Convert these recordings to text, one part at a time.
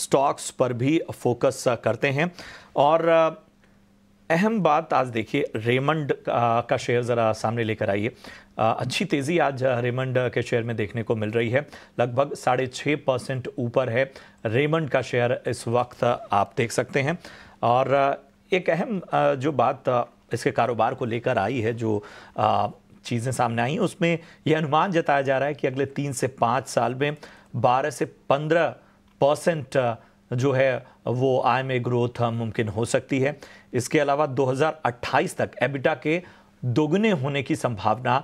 stocks पर भी focus करते हैं और अहम बात आज देखिए रेमंड का शेयर ज़रा सामने लेकर आइए अच्छी तेज़ी आज रेमंड के शेयर में देखने को मिल रही है लगभग साढ़े छः परसेंट ऊपर है रेमंड का शेयर इस वक्त आप देख सकते हैं और एक अहम जो बात इसके कारोबार को लेकर आई है जो चीज़ें सामने आई उसमें यह अनुमान जताया जा रहा है कि अगले तीन से पाँच साल में बारह से पंद्रह परसेंट जो है वो आय में ग्रोथ मुमकिन हो सकती है इसके अलावा 2028 तक एबिटा के दोगुने होने की संभावना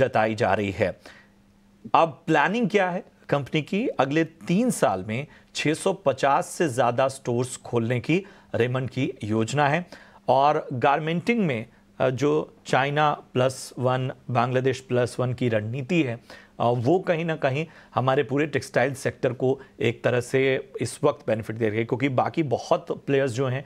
जताई जा रही है अब प्लानिंग क्या है कंपनी की अगले तीन साल में 650 से ज़्यादा स्टोर्स खोलने की रेमंड की योजना है और गारमेंटिंग में जो China plus one Bangladesh plus one की रणनीति है वो कहीं ना कहीं हमारे पूरे टेक्सटाइल सेक्टर को एक तरह से इस वक्त बेनिफिट दे रही है क्योंकि बाकी बहुत प्लेयर्स जो हैं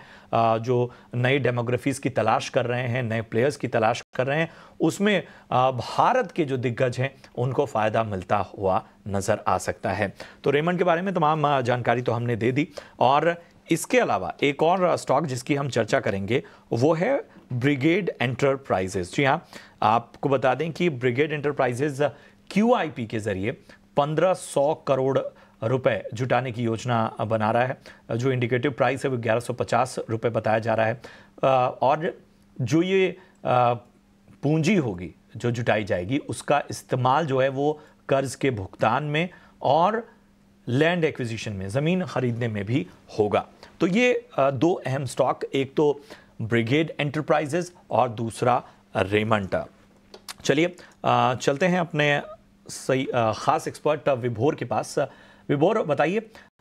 जो नई डेमोग्राफीज़ की तलाश कर रहे हैं नए प्लेयर्स की तलाश कर रहे हैं उसमें भारत के जो दिग्गज हैं उनको फ़ायदा मिलता हुआ नज़र आ सकता है तो रेमंड के बारे में तमाम जानकारी तो हमने दे दी और इसके अलावा एक और स्टॉक जिसकी हम चर्चा करेंगे वो है ब्रिगेड एंटरप्राइजेज जी हाँ आपको बता दें कि ब्रिगेड एंटरप्राइजेज पी के जरिए 1500 करोड़ रुपए जुटाने की योजना बना रहा है जो इंडिकेटिव प्राइस है वो ग्यारह सौ बताया जा रहा है और जो ये पूंजी होगी जो जुटाई जाएगी उसका इस्तेमाल जो है वो कर्ज के भुगतान में और लैंड एक्विजिशन में ज़मीन ख़रीदने में भी होगा तो ये दो अहम स्टॉक एक तो ब्रिगेड एंटरप्राइजेज और दूसरा रेमंटा चलिए चलते हैं अपने सही ख़ास एक्सपर्ट विभोर के पास विभोर बताइए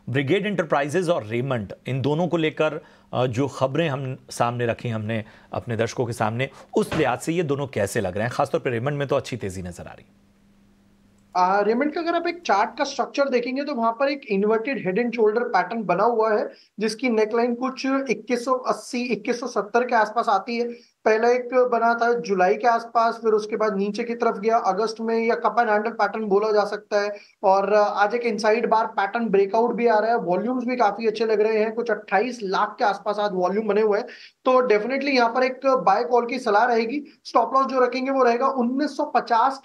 ब्रिगेड इंटरप्राइजेज और रेमंड इन दोनों को लेकर जो खबरें हम सामने रखी हमने अपने दर्शकों के सामने उस लिहाज से ये दोनों कैसे लग रहे हैं खासतौर पर रेमंड में तो अच्छी तेजी नजर आ रही है रेमंड का अगर आप एक चार्ट का स्ट्रक्चर देखेंगे तो वहां पर एक inverted head and shoulder pattern बना हुआ है जिसकी नेकलाइन कुछ 2180 2170 के आसपास आती है पहला एक बना था जुलाई के आसपास फिर उसके बाद नीचे की तरफ गया अगस्त में या कप एंड हैंडल पैटर्न बोला जा सकता है और आज एक इनसाइड बार पैटर्न ब्रेकआउट भी आ रहा है वॉल्यूम्स भी काफी अच्छे लग रहे हैं कुछ 28 लाख के आसपास आज वॉल्यूम बने हुए हैं तो डेफिनेटली यहाँ पर एक बाय कॉल की सलाह रहेगी स्टॉप लॉस जो रखेंगे वो रहेगा उन्नीस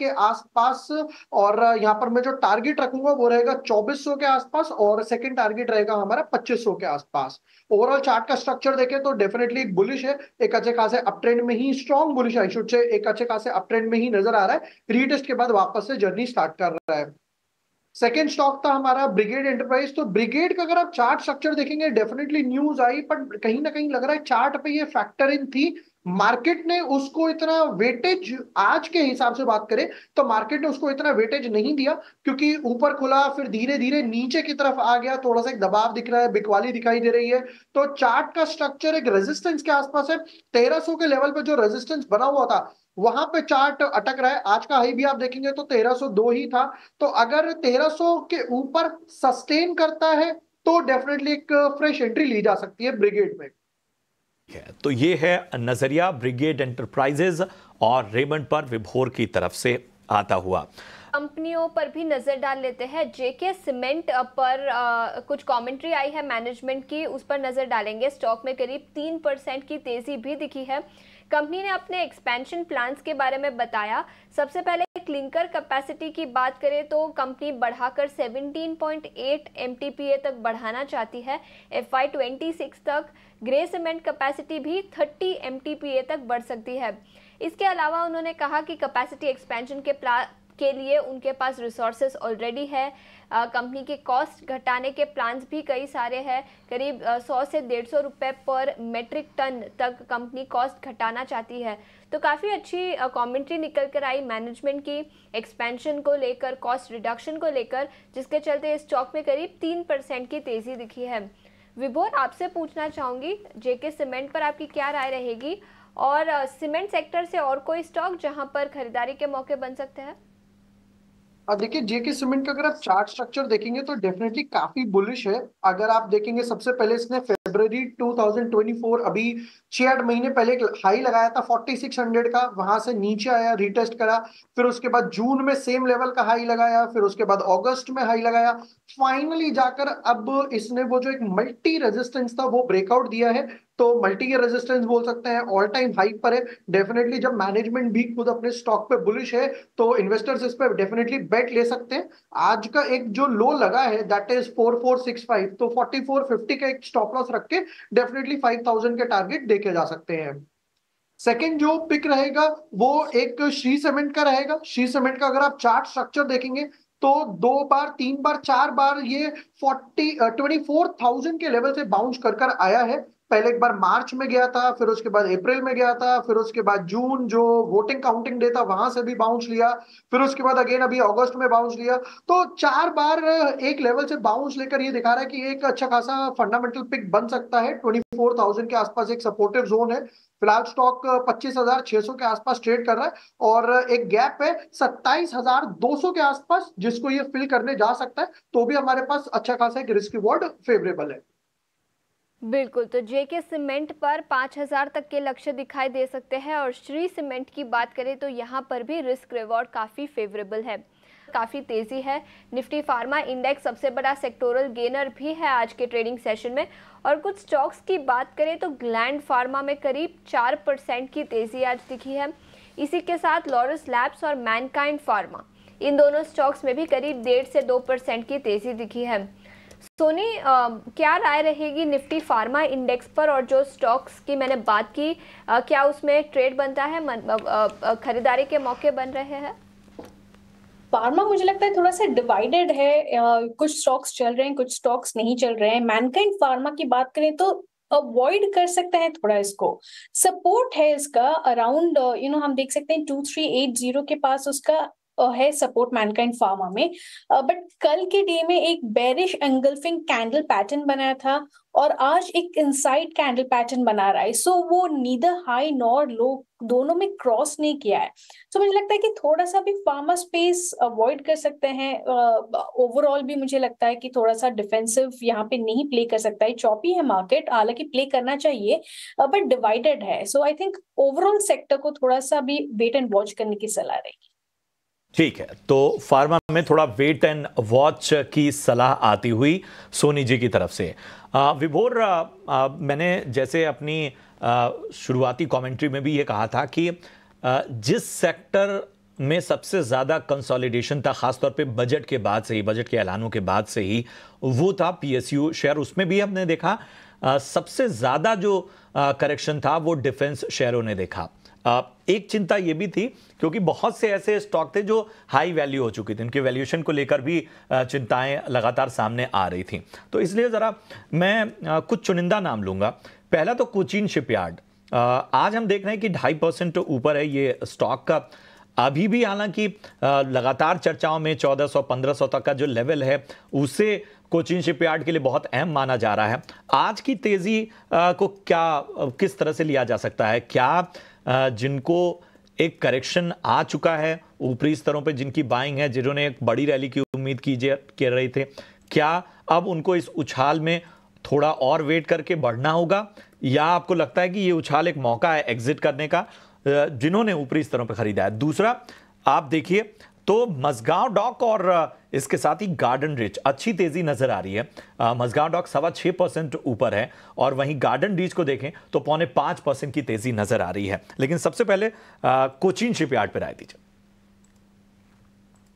के आसपास और यहाँ पर मैं जो टारगेट रखूंगा वो रहेगा चौबीस के आसपास और सेकेंड टारगेट रहेगा हमारा पच्चीस के आसपास ओवरऑल चार्ट का स्ट्रक्चर देखें तो डेफिनेटली बुलिश है एक अच्छे खासे अपट्रेड ट्रेंड में ही strong bullish I should say एक अच्छे खासे अप ट्रेंड में ही नजर आ रहा है रीटेस्ट के बाद वापस से जर्नी स्टार्ट कर रहा है सेकेंड स्टॉक था हमारा ब्रिगेड एंटरप्राइज तो ब्रिगेड का अगर आप चार्ट स्ट्रक्चर देखेंगे डेफिनेटली न्यूज आई पर कहीं ना कहीं लग रहा है चार्ट पे ये फैक्टर इन थी मार्केट ने उसको इतना वेटेज आज के हिसाब से बात करें तो मार्केट ने उसको इतना वेटेज नहीं दिया क्योंकि ऊपर खुला फिर धीरे धीरे नीचे की तरफ आ गया थोड़ा सा एक दबाव दिख रहा है बिकवाली दिखाई दे रही है तो चार्ट का स्ट्रक्चर एक रेजिस्टेंस के आसपास है तेरह के लेवल पर जो रेजिस्टेंस बना हुआ था वहां पे चार्ट अटक रहा है आज का हाई भी आप देखेंगे तो 1302 ही था तो अगर 1300 के ऊपर सस्टेन करता है तो डेफिनेटली एक फ्रेश एंट्री ली जा सकती है ब्रिगेड में है तो ये है नज़रिया ब्रिगेड एंटरप्राइजेज और रेमंड पर विभोर की तरफ से आता हुआ कंपनियों पर भी नज़र डाल लेते हैं जेके सीमेंट पर आ, कुछ कमेंट्री आई है मैनेजमेंट की उस पर नज़र डालेंगे स्टॉक में करीब तीन परसेंट की तेज़ी भी दिखी है कंपनी ने अपने एक्सपेंशन प्लान्स के बारे में बताया सबसे पहले क्लिंकर कैपेसिटी की बात करें तो कंपनी बढ़ाकर 17.8 एमटीपीए तक बढ़ाना चाहती है एफआई 26 तक ग्रे सीमेंट कैपेसिटी भी 30 एमटीपीए तक बढ़ सकती है इसके अलावा उन्होंने कहा कि कैपेसिटी एक्सपेंशन के के लिए उनके पास रिसोर्सेज ऑलरेडी है कंपनी के कॉस्ट घटाने के प्लान्स भी कई सारे हैं करीब सौ से डेढ़ सौ रुपये पर मेट्रिक टन तक कंपनी कॉस्ट घटाना चाहती है तो काफ़ी अच्छी कमेंट्री निकल कर आई मैनेजमेंट की एक्सपेंशन को लेकर कॉस्ट रिडक्शन को लेकर जिसके चलते इस स्टॉक में करीब तीन परसेंट की तेज़ी दिखी है विभोर आपसे पूछना चाहूँगी जेके सीमेंट पर आपकी क्या राय रहेगी और सीमेंट सेक्टर से और कोई स्टॉक जहाँ पर खरीदारी के मौके बन सकते हैं अब देखिए जेके सीमेंट का अगर आप चार्ट स्ट्रक्चर देखेंगे तो डेफिनेटली काफी बुलिश है अगर आप देखेंगे सबसे पहले इसने फेब्रवरी 2024 अभी छह आठ महीने पहले एक हाई लगाया था 4600 का वहां से नीचे आया रिटेस्ट करा फिर उसके बाद जून में सेम लेवल का हाई लगाया फिर उसके बाद अगस्त में हाई लगाया फाइनली जाकर अब इसने वो जो एक मल्टी रेजिस्टेंस था वो ब्रेकआउट दिया है तो मल्टी ईयर रेजिस्टेंस बोल सकते हैं ऑल टाइम हाई पर है डेफिनेटली जब मैनेजमेंट भी खुद अपने स्टॉक पे बुलिश है तो इन्वेस्टर्स इस पर डेफिनेटली बेट ले सकते हैं आज का एक जो लो लगा है that is four four six five तो फोर्टी फोर फिफ्टी का एक स्टॉप लॉस रख रख के डेफिनेटली फाइव थाउजेंड के टारगेट देखे जा सकते हैं सेकेंड जो पिक रहेगा वो एक श्री सीमेंट का रहेगा श्री सीमेंट का अगर आप चार्ट स्ट्रक्चर देखेंगे तो दो बार तीन बार चार बार ये फोर्टी ट्वेंटी फोर थाउजेंड के लेवल से बाउंस कर कर आया है पहले एक बार मार्च में गया था फिर उसके बाद अप्रैल में गया था फिर उसके बाद जून जो वोटिंग काउंटिंग डे था वहां से भी बाउंस लिया फिर उसके बाद अगेन अभी अगस्त में बाउंस लिया तो चार बार एक लेवल से बाउंस लेकर ये दिखा रहा है कि एक अच्छा खासा फंडामेंटल पिक बन सकता है ट्वेंटी फोर थाउजेंड के आसपास एक सपोर्टिव जोन है फिलहाल स्टॉक सौ के आसपास ट्रेड कर रहा है और एक गैप है 27,200 के आसपास जिसको ये फिल करने जा सकता है तो भी हमारे पास अच्छा खासा एक रिस्क वर्ड फेवरेबल है बिल्कुल तो जेके सीमेंट पर 5000 तक के लक्ष्य दिखाई दे सकते हैं और श्री सीमेंट की बात करें तो यहाँ पर भी रिस्क रिवॉर्ड काफ़ी फेवरेबल है काफ़ी तेज़ी है निफ्टी फार्मा इंडेक्स सबसे बड़ा सेक्टोरल गेनर भी है आज के ट्रेडिंग सेशन में और कुछ स्टॉक्स की बात करें तो ग्लैंड फार्मा में करीब चार परसेंट की तेज़ी आज दिखी है इसी के साथ लॉरस लैब्स और मैनकाइंड फार्मा इन दोनों स्टॉक्स में भी करीब डेढ़ से दो परसेंट की तेज़ी दिखी है सोनी आ, क्या राय रहेगी निफ्टी फार्मा इंडेक्स पर और जो स्टॉक्स की मैंने बात की आ, क्या उसमें ट्रेड बनता है मन, आ, आ, खरीदारी के मौके बन रहे हैं फार्मा मुझे लगता है थोड़ा सा डिवाइडेड है आ, कुछ स्टॉक्स चल रहे हैं कुछ स्टॉक्स नहीं चल रहे हैं मैनकाइंड फार्मा की बात करें तो अवॉइड कर सकते हैं थोड़ा इसको सपोर्ट है इसका अराउंड यू नो हम देख सकते हैं टू थ्री एट जीरो के पास उसका है सपोर्ट मैनकाइंड फार्मा में बट कल के डे में एक बेरिश एंगल्फिंग कैंडल पैटर्न बनाया था और आज एक इनसाइड कैंडल पैटर्न बना रहा है सो so, वो नीदर हाई नॉर लो दोनों में क्रॉस नहीं किया है सो so, मुझे लगता है कि थोड़ा सा भी फार्मा स्पेस अवॉइड कर सकते हैं ओवरऑल uh, भी मुझे लगता है कि थोड़ा सा डिफेंसिव यहाँ पे नहीं प्ले कर सकता है चौपी है मार्केट हालांकि प्ले करना चाहिए बट uh, डिवाइडेड है so I think overall sector को थोड़ा सा भी वेट एंड वॉच करने की सलाह रहेगी ठीक है तो फार्मा में थोड़ा वेट एंड वॉच की सलाह आती हुई सोनी जी की तरफ से विभोर मैंने जैसे अपनी शुरुआती कमेंट्री में भी ये कहा था कि जिस सेक्टर में सबसे ज़्यादा कंसोलिडेशन था खासतौर पे बजट के बाद से ही बजट के ऐलानों के बाद से ही वो था पीएसयू शेयर उसमें भी हमने देखा सबसे ज़्यादा जो करेक्शन था वो डिफेंस शेयरों ने देखा एक चिंता ये भी थी क्योंकि बहुत से ऐसे स्टॉक थे जो हाई वैल्यू हो चुके थे उनके वैल्यूएशन को लेकर भी चिंताएं लगातार सामने आ रही थी तो इसलिए ज़रा मैं कुछ चुनिंदा नाम लूँगा पहला तो कोचिन शिपयार्ड आज हम देख रहे हैं कि ढाई परसेंट ऊपर है ये स्टॉक का अभी भी हालांकि लगातार चर्चाओं में 1400 1500 तक का जो लेवल है उसे कोचिन शिपयार्ड के लिए बहुत अहम माना जा रहा है आज की तेज़ी को क्या किस तरह से लिया जा सकता है क्या जिनको एक करेक्शन आ चुका है ऊपरी स्तरों पे जिनकी बाइंग है जिन्होंने एक बड़ी रैली की उम्मीद की कर रहे थे क्या अब उनको इस उछाल में थोड़ा और वेट करके बढ़ना होगा या आपको लगता है कि ये उछाल एक मौका है एग्जिट करने का जिन्होंने ऊपरी स्तरों पर खरीदा है दूसरा आप देखिए तो मजगांव डॉक और इसके साथ ही गार्डन रिच अच्छी तेजी नजर आ रही है मजगांव डॉक सवा छः परसेंट ऊपर है और वहीं गार्डन रिच को देखें तो पौने पाँच परसेंट की तेजी नजर आ रही है लेकिन सबसे पहले कोचीन शिपयार्ड पर राय दीजिए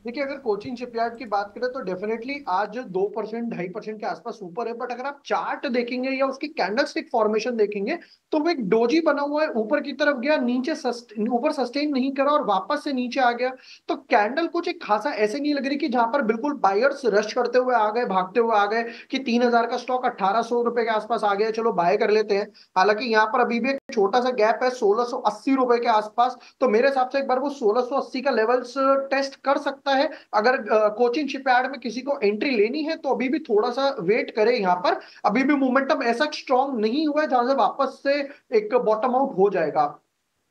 देखिए अगर कोचिंग शिपयार्ड की बात करें तो डेफिनेटली आज दो परसेंट ढाई परसेंट के आसपास ऊपर है बट अगर आप चार्ट देखेंगे या उसकी कैंडलस्टिक फॉर्मेशन देखेंगे तो वो एक डोजी बना हुआ है ऊपर की तरफ गया नीचे ऊपर सस्ट, सस्टेन नहीं करा और वापस से नीचे आ गया तो कैंडल कुछ एक खासा ऐसे नहीं लग रही कि जहां पर बिल्कुल बायर्स रश करते हुए आ गए भागते हुए आ गए कि तीन का स्टॉक अट्ठारह के आसपास आ गया चलो बाय कर लेते हैं हालांकि यहाँ पर अभी भी छोटा सा गैप है सोलह रुपए के आसपास तो मेरे हिसाब से एक बार वो 1680 का लेवल्स टेस्ट कर सकता है अगर कोचिंग शिपयार्ड में किसी को एंट्री लेनी है तो अभी भी थोड़ा सा वेट करे यहाँ पर अभी भी मोमेंटम ऐसा स्ट्रॉन्ग नहीं हुआ है जहां से वापस से एक बॉटम आउट हो जाएगा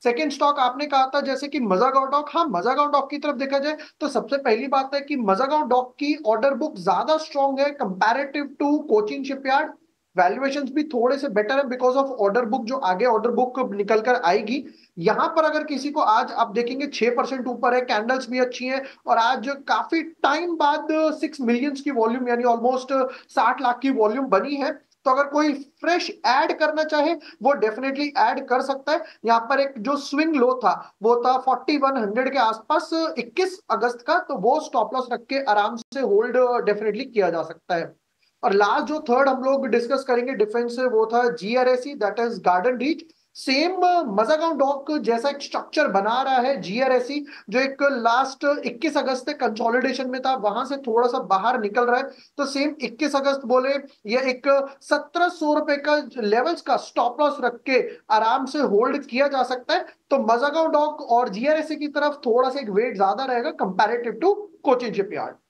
सेकेंड स्टॉक आपने कहा था जैसे कि मजागांव डॉक हाँ मजागांव डॉक की तरफ देखा जाए तो सबसे पहली बात है कि मजागांव डॉक की ऑर्डर बुक ज्यादा स्ट्रॉन्ग है comparative to Cochin shipyard valuation भी थोड़े से बेटर है बिकॉज ऑफ ऑर्डर बुक जो आगे ऑर्डर बुक निकल कर आएगी यहां पर अगर किसी को आज आप देखेंगे छह परसेंट ऊपर है कैंडल्स भी अच्छी हैं और आज काफी टाइम बाद सिक्स मिलियंस की वॉल्यूम यानी ऑलमोस्ट साठ लाख की वॉल्यूम बनी है तो अगर कोई फ्रेश ऐड करना चाहे वो डेफिनेटली ऐड कर सकता है यहाँ पर एक जो स्विंग लो था वो था 4100 के आसपास 21 अगस्त का तो वो स्टॉप लॉस रख के आराम से होल्ड डेफिनेटली किया जा सकता है और लास्ट जो थर्ड हम लोग डिस्कस करेंगे डिफेंस से वो था GRSE that is Garden Reach same Mazagon dock जैसा एक स्ट्रक्चर बना रहा है जीआरएसई जो एक लास्ट 21 अगस्त तक कंसोलिडेशन में था वहां से थोड़ा सा बाहर निकल रहा है तो सेम 21 अगस्त बोले ये एक सत्रह सौ रुपए का लेवल्स का स्टॉप लॉस रख के आराम से होल्ड किया जा सकता है तो मजागांव डॉक और जीआरएसई की तरफ थोड़ा सा एक वेट ज्यादा रहेगा कंपेरेटिव टू कोचिंग शिपयार्ड